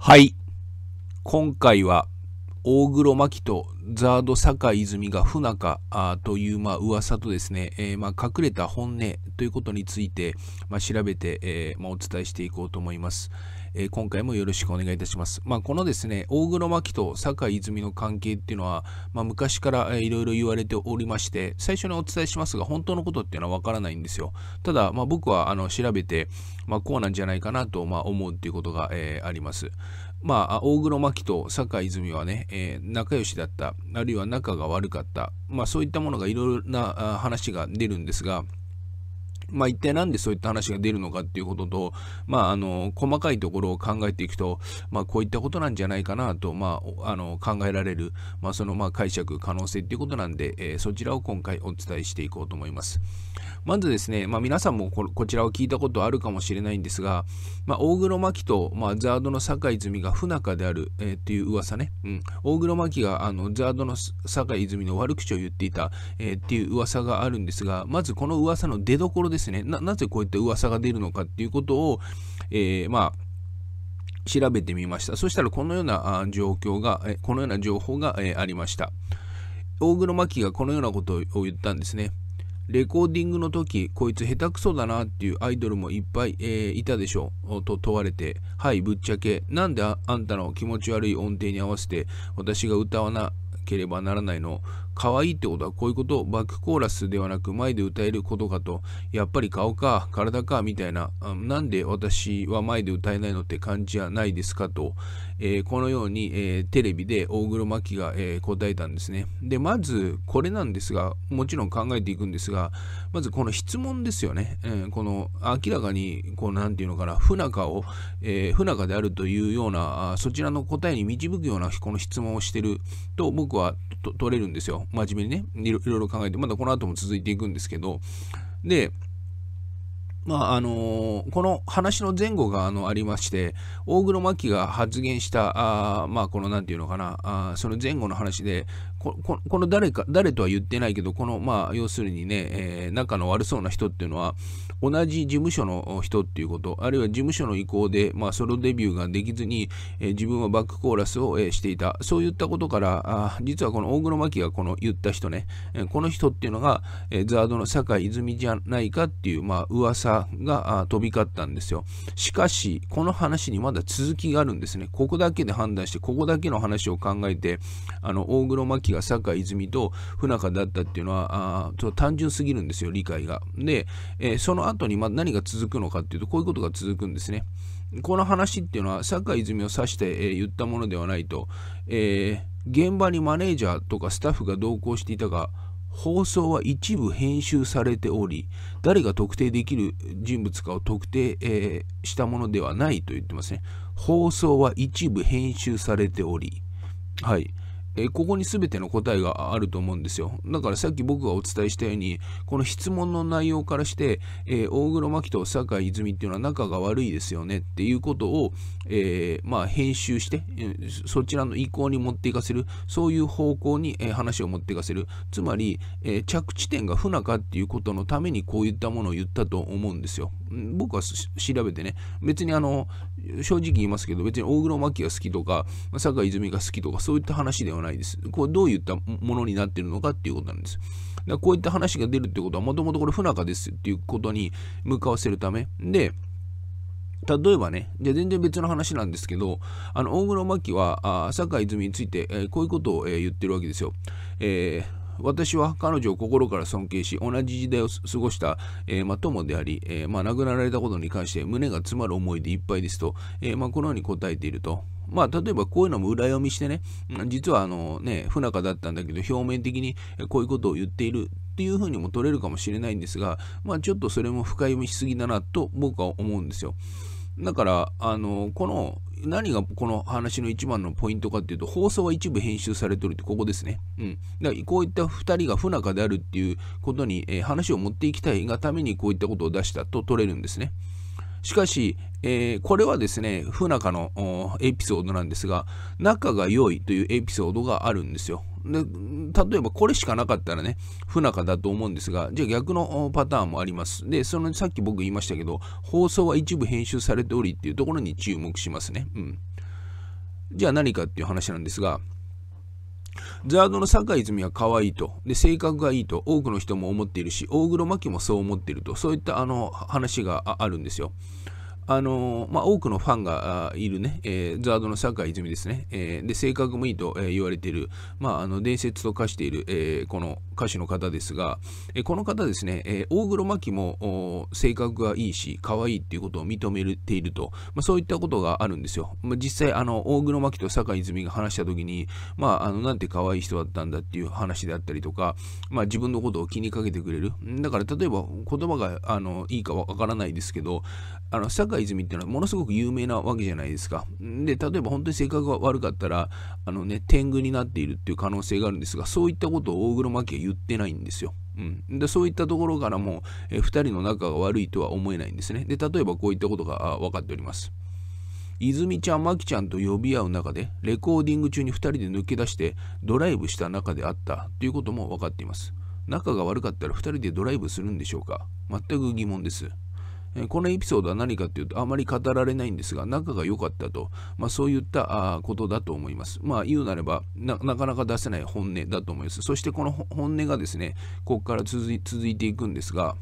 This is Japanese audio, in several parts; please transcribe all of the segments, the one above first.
はい。今回は、大黒摩季とザード坂泉が不仲というまあ噂とですね、えー、ま隠れた本音ということについて、ま調べて、えー、まお伝えしていこうと思います。えー、今回もよろしくお願いいたします。まあ、このですね、大黒摩季と坂井泉の関係っていうのは、まあ、昔からいろいろ言われておりまして、最初にお伝えしますが、本当のことっていうのはわからないんですよ。ただ、まあ、僕はあの調べて、まあ、こうなんじゃないかなと、まあ、思うっていうことが、えー、あります。まあ、大黒摩季と坂井泉はね、えー、仲良しだった、あるいは仲が悪かった、まあ、そういったものがいろいろな話が出るんですが、まあ、一体なんでそういった話が出るのかっていうことと、まあ、あの細かいところを考えていくと、まあ、こういったことなんじゃないかなと、まあ、あの考えられる、まあ、そのまあ解釈可能性っていうことなんで、えー、そちらを今回お伝えしていこうと思います。まずですね、まあ、皆さんもこちらを聞いたことあるかもしれないんですが、まあ、大黒摩季と、まあ、ザードの酒井泉が不仲である、えっていう噂ね、うん、大黒摩季があのザードの酒井泉の悪口を言っていた、えー、っていう噂があるんですがまずこの噂の出どころですですねなぜこういった噂が出るのかっていうことを、えー、まあ調べてみましたそしたらこのような状況がこのような情報が、えー、ありました大黒摩季がこのようなことを言ったんですねレコーディングの時こいつ下手くそだなっていうアイドルもいっぱい、えー、いたでしょうと問われてはいぶっちゃけなんであんたの気持ち悪い音程に合わせて私が歌わなければならないの可愛いってことはこういうことバックコーラスではなく前で歌えることかとやっぱり顔か体かみたいななんで私は前で歌えないのって感じじゃないですかと、えー、このように、えー、テレビで大黒摩季が、えー、答えたんですねでまずこれなんですがもちろん考えていくんですがまずこの質問ですよね、えー、この明らかにこう何て言うのかな不仲を、えー、不仲であるというようなそちらの答えに導くようなこの質問をしてると僕は取れるんですよ真面目にねいろいろ考えてまだこの後も続いていくんですけどでまああのこの話の前後があのありまして大黒摩季が発言したあまあこの何て言うのかなあその前後の話でここの誰か誰とは言ってないけどこのまあ要するにね、えー、仲の悪そうな人っていうのは同じ事務所の人っていうことあるいは事務所の意向で、まあ、ソロデビューができずに、えー、自分はバックコーラスを、えー、していたそういったことからあ実はこの大黒摩季がこの言った人ね、えこの人っていうのが、えー、ザードの酒井泉じゃないかっていうまあ噂が飛び交ったんですよ。しかし、この話にまだ続きがあるんですね。ここだけで判断して、ここだけの話を考えて、あの大黒摩季が坂泉と不仲だったっていうのは、あちょ単純すぎるんですよ、理解が。で、えー、その後にま何が続くのかっていうと、こういうことが続くんですね。この話っていうのは、坂泉を指して、えー、言ったものではないと、えー、現場にマネージャーとかスタッフが同行していたが、放送は一部編集されており、誰が特定できる人物かを特定、えー、したものではないと言ってますね。放送は一部編集されており、はい。えここに全ての答えがあると思うんですよだからさっき僕がお伝えしたようにこの質問の内容からして、えー、大黒摩季と酒井泉っていうのは仲が悪いですよねっていうことを、えー、まあ、編集して、えそちらの意向に持っていかせるそういう方向に、え話を持っていかせるつまり、え着地点が不仲っていうことのためにこういったものを言ったと思うんですよ僕は調べてね別にあの正直言いますけど別に大黒摩季が好きとか坂泉が好きとかそういった話ではないですこれどういったものになってるのかっていうことなんですだこういった話が出るってことはもともとこれ不仲ですっていうことに向かわせるためで例えばね、じゃ全然別の話なんですけど、あの大黒摩季はあ坂井泉について、えー、こういうことを、えー、言ってるわけですよ。えー私は彼女を心から尊敬し、同じ時代を過ごした、えー、ま友であり、えー、ま亡くなられたことに関して胸が詰まる思いでいっぱいですと、えー、まこのように答えていると。まあ、例えばこういうのも裏読みしてね、実はあのね、不仲だったんだけど、表面的にこういうことを言っているっていうふうにも取れるかもしれないんですが、まあ、ちょっとそれも深読みしすぎだなと僕は思うんですよ。だから、あの、この何がこの話の一番のポイントかっていうと、放送は一部編集されてるってここですね。うん。だからこういった2人が不仲であるっていうことに、えー、話を持っていきたいがためにこういったことを出したと取れるんですね。しかし、えー、これはですね、不仲のエピソードなんですが、仲が良いというエピソードがあるんですよ。で例えばこれしかなかったらね不仲だと思うんですがじゃあ逆のパターンもありますでそのさっき僕言いましたけど放送は一部編集されておりっていうところに注目しますね、うん、じゃあ何かっていう話なんですがザードの坂泉は可愛いと、で、性格がいいと、多くの人も思っているし、大黒摩季もそう思っていると、そういったあの話があるんですよ。あのまあ、多くのファンがいるね、えー、ザードの坂井泉ですね、えー、で性格もいいと、え言われている、まあ、あの伝説と化している、えー、この歌手の方ですが、えこの方ですね、え大黒摩季も性格がいいし可愛いっていうことを認めていると、まあ、そういったことがあるんですよ、まあ、実際あの大黒摩季と坂井泉が話した時に、まあ、あのなんて可愛い人だったんだっていう話であったりとか、まあ、自分のことを気にかけてくれるだから例えば言葉があのいいかわからないですけどあの坂井泉っていうのはものすごく有名なわけじゃないですか。で、例えば本当に性格が悪かったら、あのね、天狗になっているっていう可能性があるんですが、そういったことを大黒摩季は言ってないんですよ。うん、でそういったところからも、えー、2人の仲が悪いとは思えないんですね。で、例えばこういったことが分かっております。泉ちゃん、まきちゃんと呼び合う中で、レコーディング中に2人で抜け出して、ドライブした中であったということも分かっています。仲が悪かったら2人でドライブするんでしょうか全く疑問です。えこのエピソードは何かというと、あまり語られないんですが、仲が良かったと、まあ、そういったことだと思います。まあ、言うなればな、なかなか出せない本音だと思います。そして、この本音がですね、ここから続いていくんですが、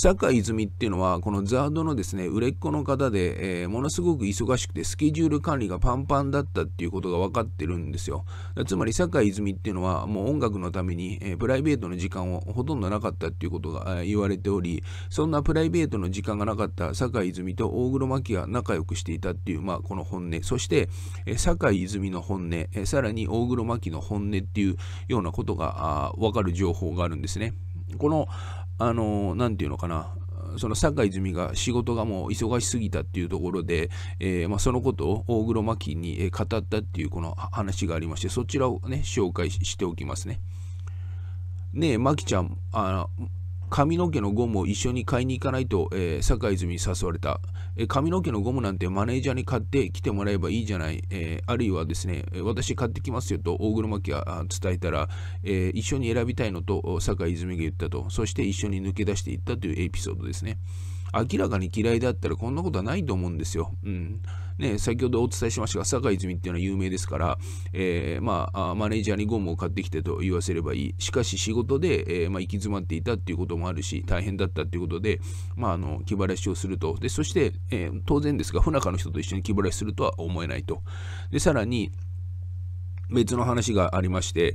坂井泉っていうのはこのザードのですね売れっ子の方で、えー、ものすごく忙しくてスケジュール管理がパンパンだったっていうことが分かってるんですよつまり坂井泉っていうのはもう音楽のために、えー、プライベートの時間をほとんどなかったっていうことが、えー、言われておりそんなプライベートの時間がなかった坂井泉と大黒摩季が仲良くしていたっていう、まあ、この本音そして、えー、坂井泉の本音、えー、さらに大黒摩季の本音っていうようなことが分かる情報があるんですね。この、あの、なんていうのかな、その坂泉が仕事がもう忙しすぎたっていうところで、えー、まあ、そのことを大黒摩季に語ったっていうこの話がありましてそちらをね紹介しておきますね。ねえ、まきちゃん、あ髪の毛のゴムを一緒に買いに行かないと、えー、坂泉に誘われた、えー、髪の毛のゴムなんてマネージャーに買ってきてもらえばいいじゃない、えー、あるいはですね、私買ってきますよと大黒摩季が伝えたら、え一緒に選びたいのと坂泉が言ったと、そして一緒に抜け出していったというエピソードですね。明らかに嫌いだったらこんなことはないと思うんですよ。うんね、先ほどお伝えしましたが坂泉っていうのは有名ですから、えー、まあ、マネージャーにゴムを買ってきてと言わせればいいしかし仕事で、えー、まあ、行き詰まっていたっていうこともあるし大変だったっていうことで、まあ、あの気晴らしをするとでそして、えー、当然ですが不仲の人と一緒に気晴らしするとは思えないとでさらに別の話がありまして、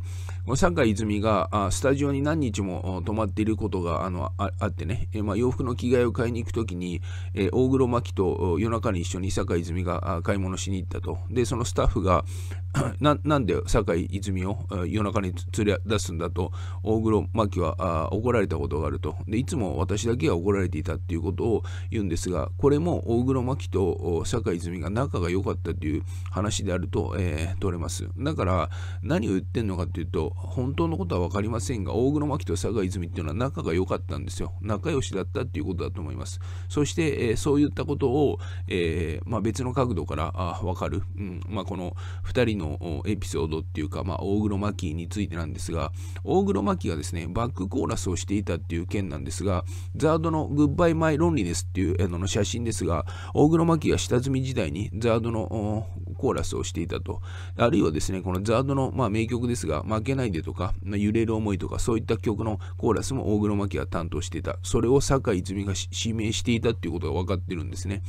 坂井泉がスタジオに何日も泊まっていることがあってね、まあ、洋服の着替えを買いに行くときに、えー、大黒摩季と夜中に一緒に坂井泉が買い物しに行ったと。で、そのスタッフが な、なんで坂井泉を夜中に連れ出すんだと、大黒摩季は怒られたことがあると。で、いつも私だけが怒られていたということを言うんですが、これも大黒摩季と坂井泉が仲が良かったという話であると、えー、取れます。から何を言ってんのかっていうと本当のことは分かりませんが大黒摩季と佐賀泉っていうのは仲が良かったんですよ仲良しだったっていうことだと思いますそして、えー、そういったことを、えー、まあ、別の角度からあ分かる、うんまあ、この2人のエピソードっていうか、まあ、大黒摩季についてなんですが大黒摩季がですねバックコーラスをしていたっていう件なんですがザードの「グッバイ・マイ・ロンリネス」っていうのの写真ですが大黒摩季が下積み時代にザードのコーラスをしていたとあるいはですねこのこのザードの、まあ、名曲ですが、負けないでとか、まあ、揺れる思いとか、そういった曲のコーラスも大黒摩季が担当していた。それを坂井泉が指名していたっていうことが分かってるんですね。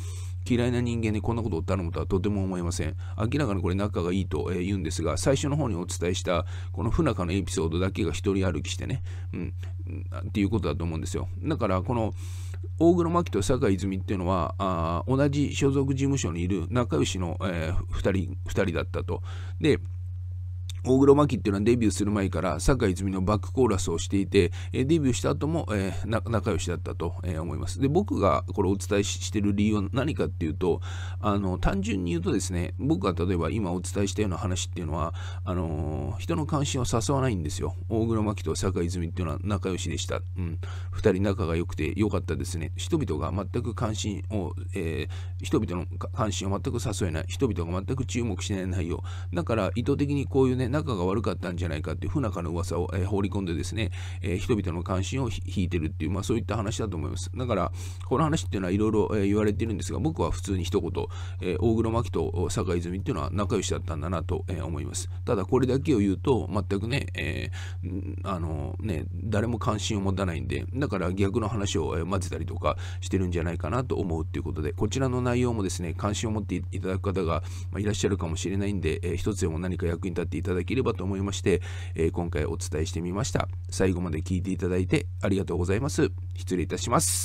嫌いな人間でこんなことを頼むとはとても思いません。明らかにこれ仲がいいと、えー、言うんですが、最初の方にお伝えした、この不仲のエピソードだけが一人歩きしてね、うん、っていうことだと思うんですよ。だから、この、大黒摩季と坂井泉っていうのはあ、同じ所属事務所にいる仲良しの、えー、2人、2人だったと。で、大黒摩季っていうのはデビューする前から坂泉のバックコーラスをしていて、えデビューした後も、えー、仲良しだったと、えー、思います。で、僕がこれお伝えしてる理由は何かっていうと、あの、単純に言うとですね、僕が例えば今お伝えしたような話っていうのは、あのー、人の関心を誘わないんですよ。大黒摩季と坂泉っていうのは仲良しでした。うん。二人仲が良くて良かったですね。人々が全く関心を、えー、人々の関心を全く誘えない。人々が全く注目しない内容。だから意図的にこういうね、仲が悪かったんじゃないかっていう不仲の噂を、え放り込んでですね、え人々の関心を引いてるっていう、まあ、そういった話だと思います。だから、この話っていうのはいろいろ言われてるんですが、僕は普通に一言、え大黒摩季と坂泉っていうのは仲良しだったんだなと、え思います。ただ、これだけを言うと、全くね、えー、あのね、誰も関心を持たないんで、だから逆の話を、え混ぜたりとかしてるんじゃないかなと思うっていうことで、こちらの内容もですね、関心を持っていただく方が、まいらっしゃるかもしれないんで、えー、一つでも何か役に立っていただできればと思いまして、えー、今回お伝えしてみました最後まで聞いていただいてありがとうございます失礼いたします